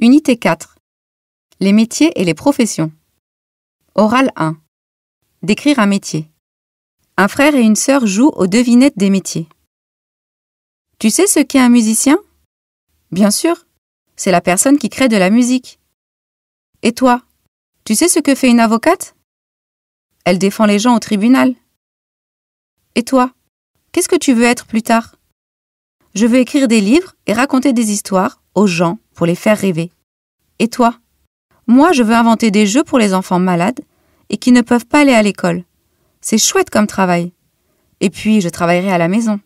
Unité 4. Les métiers et les professions. Oral 1. Décrire un métier. Un frère et une sœur jouent aux devinettes des métiers. Tu sais ce qu'est un musicien Bien sûr, c'est la personne qui crée de la musique. Et toi, tu sais ce que fait une avocate Elle défend les gens au tribunal. Et toi, qu'est-ce que tu veux être plus tard Je veux écrire des livres et raconter des histoires aux gens pour les faire rêver. Et toi Moi, je veux inventer des jeux pour les enfants malades et qui ne peuvent pas aller à l'école. C'est chouette comme travail. Et puis, je travaillerai à la maison.